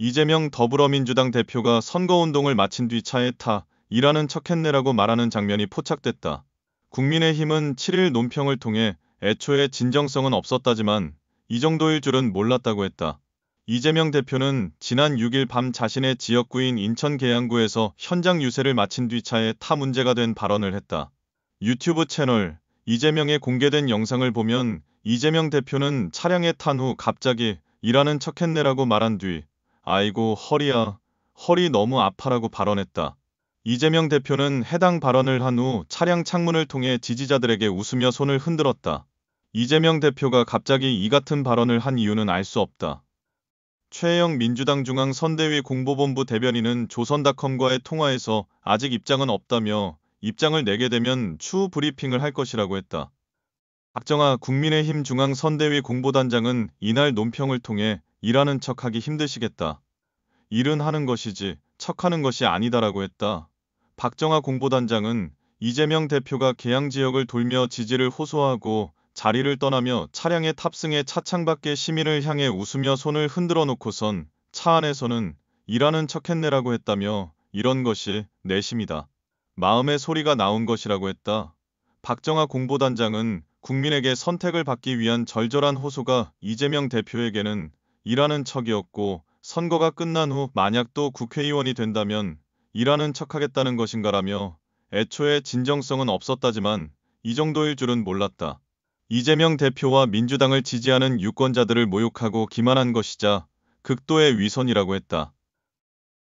이재명 더불어민주당 대표가 선거운동을 마친 뒤 차에 타 일하는 척했네라고 말하는 장면이 포착됐다. 국민의힘은 7일 논평을 통해 애초에 진정성은 없었다지만 이 정도일 줄은 몰랐다고 했다. 이재명 대표는 지난 6일 밤 자신의 지역구인 인천 계양구에서 현장 유세를 마친 뒤 차에 타 문제가 된 발언을 했다. 유튜브 채널 이재명의 공개된 영상을 보면 이재명 대표는 차량에 탄 후 갑자기 일하는 척했네라고 말한 뒤 아이고 허리야, 허리 너무 아파라고 발언했다. 이재명 대표는 해당 발언을 한 후 차량 창문을 통해 지지자들에게 웃으며 손을 흔들었다. 이재명 대표가 갑자기 이 같은 발언을 한 이유는 알 수 없다. 최영 민주당 중앙 선대위 공보본부 대변인은 조선닷컴과의 통화에서 아직 입장은 없다며 입장을 내게 되면 추후 브리핑을 할 것이라고 했다. 박정아 국민의힘 중앙 선대위 공보단장은 이날 논평을 통해 일하는 척하기 힘드시겠다. 일은 하는 것이지 척하는 것이 아니다라고 했다. 박정하 공보단장은 이재명 대표가 계양 지역을 돌며 지지를 호소하고 자리를 떠나며 차량에 탑승해 차창 밖의 시민을 향해 웃으며 손을 흔들어 놓고선 차 안에서는 일하는 척했네라고 했다며 이런 것이 내심이다. 마음의 소리가 나온 것이라고 했다. 박정하 공보단장은 국민에게 선택을 받기 위한 절절한 호소가 이재명 대표에게는 일하는 척이었고 선거가 끝난 후 만약 또 국회의원이 된다면 일하는 척하겠다는 것인가라며 애초에 진정성은 없었다지만 이 정도일 줄은 몰랐다. 이재명 대표와 민주당을 지지하는 유권자들을 모욕하고 기만한 것이자 극도의 위선이라고 했다.